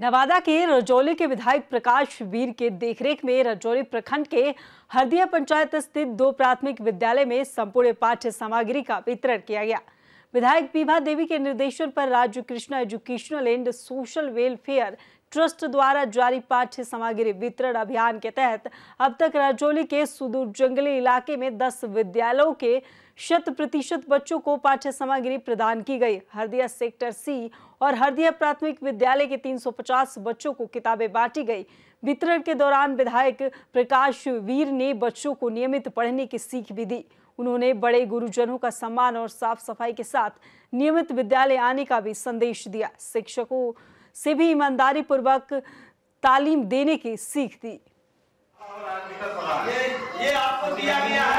नवादा के रजौली के विधायक प्रकाश वीर के देखरेख में रजौली प्रखंड के हरदिया पंचायत स्थित दो प्राथमिक विद्यालय में संपूर्ण पाठ्य सामग्री का वितरण किया गया विधायक विभा देवी के निर्देशन पर राज्य Krishna educational and social welfare trust द्वारा जारी पाठ्य सामग्री वितरण अभियान के तहत अब तक राजौली के सुदूर जंगली इलाके में 10 विद्यालयों के शत प्रतिशत बच्चों को पाठ्य सामग्री प्रदान की गई हरदिया सेक्टर सी और हरदिया प्राथमिक विद्यालय के 350 बच्चों को किताबें बांटी गई वितरण के दौरान विधायक प्रकाश वीर ने बच्चों को नियमित पढ़ने की सीख भी दी उन्होंने बड़े गुरुजनों का सम्मान और साफ सफाई के साथ नियमित विद्यालय आने का भी संदेश दिया शिक्षकों से भी ईमानदारी पूर्वक तालीम देने की सीख दी ये, ये आपको दिया गया है